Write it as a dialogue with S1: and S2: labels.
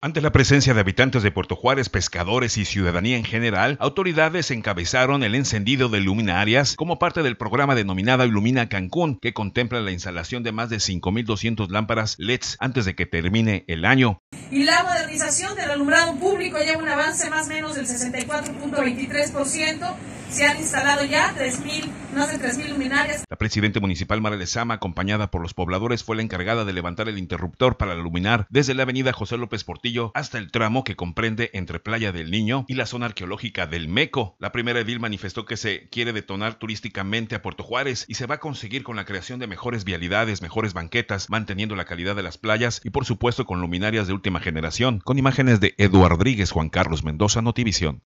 S1: Ante la presencia de habitantes de Puerto Juárez, pescadores y ciudadanía en general, autoridades encabezaron el encendido de luminarias como parte del programa denominado Ilumina Cancún, que contempla la instalación de más de 5.200 lámparas LEDs antes de que termine el año.
S2: Y la modernización del alumbrado público lleva un avance más o menos del 64.23% se han instalado ya 3.000, más de 3.000 luminarias.
S1: La presidenta municipal Mara Lezama, acompañada por los pobladores, fue la encargada de levantar el interruptor para iluminar desde la avenida José López Portillo hasta el tramo que comprende entre Playa del Niño y la zona arqueológica del Meco. La primera edil manifestó que se quiere detonar turísticamente a Puerto Juárez y se va a conseguir con la creación de mejores vialidades, mejores banquetas, manteniendo la calidad de las playas y por supuesto con luminarias de última generación, con imágenes de Eduardo Rodríguez, Juan Carlos Mendoza, Notivisión.